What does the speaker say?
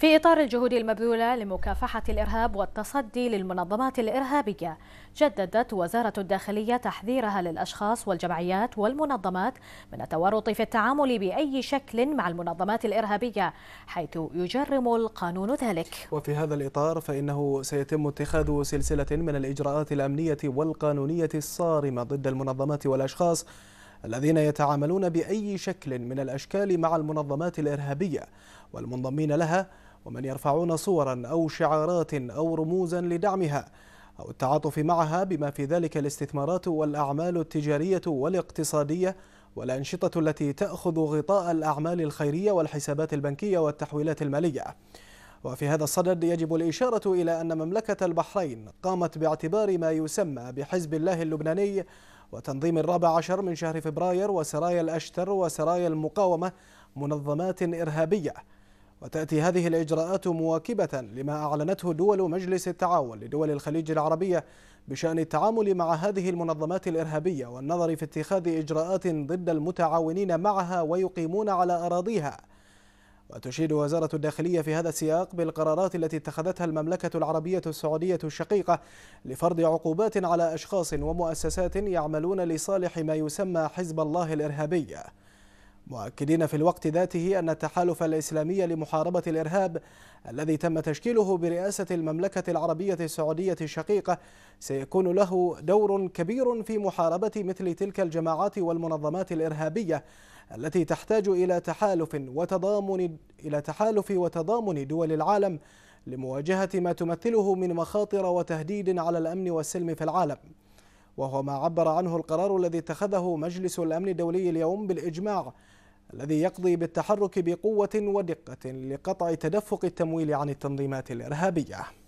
في إطار الجهود المبذولة لمكافحة الإرهاب والتصدي للمنظمات الإرهابية جددت وزارة الداخلية تحذيرها للأشخاص والجمعيات والمنظمات من التورط في التعامل بأي شكل مع المنظمات الإرهابية حيث يجرم القانون ذلك وفي هذا الإطار فإنه سيتم اتخاذ سلسلة من الإجراءات الأمنية والقانونية الصارمة ضد المنظمات والأشخاص الذين يتعاملون بأي شكل من الأشكال مع المنظمات الإرهابية والمنضمين لها ومن يرفعون صورا أو شعارات أو رموزا لدعمها أو التعاطف معها بما في ذلك الاستثمارات والأعمال التجارية والاقتصادية والأنشطة التي تأخذ غطاء الأعمال الخيرية والحسابات البنكية والتحويلات المالية وفي هذا الصدد يجب الإشارة إلى أن مملكة البحرين قامت باعتبار ما يسمى بحزب الله اللبناني وتنظيم الرابع عشر من شهر فبراير وسرايا الأشتر وسرايا المقاومة منظمات إرهابية وتأتي هذه الإجراءات مواكبة لما أعلنته دول مجلس التعاون لدول الخليج العربية بشأن التعامل مع هذه المنظمات الإرهابية والنظر في اتخاذ إجراءات ضد المتعاونين معها ويقيمون على أراضيها وتشيد وزارة الداخلية في هذا السياق بالقرارات التي اتخذتها المملكة العربية السعودية الشقيقة لفرض عقوبات على أشخاص ومؤسسات يعملون لصالح ما يسمى حزب الله الإرهابي مؤكدين في الوقت ذاته أن التحالف الإسلامي لمحاربة الإرهاب الذي تم تشكيله برئاسة المملكة العربية السعودية الشقيقة سيكون له دور كبير في محاربة مثل تلك الجماعات والمنظمات الإرهابية التي تحتاج إلى تحالف وتضامن إلى تحالف وتضامن دول العالم لمواجهة ما تمثله من مخاطر وتهديد على الأمن والسلم في العالم وهو ما عبر عنه القرار الذي اتخذه مجلس الأمن الدولي اليوم بالإجماع الذي يقضي بالتحرك بقوة ودقة لقطع تدفق التمويل عن التنظيمات الإرهابية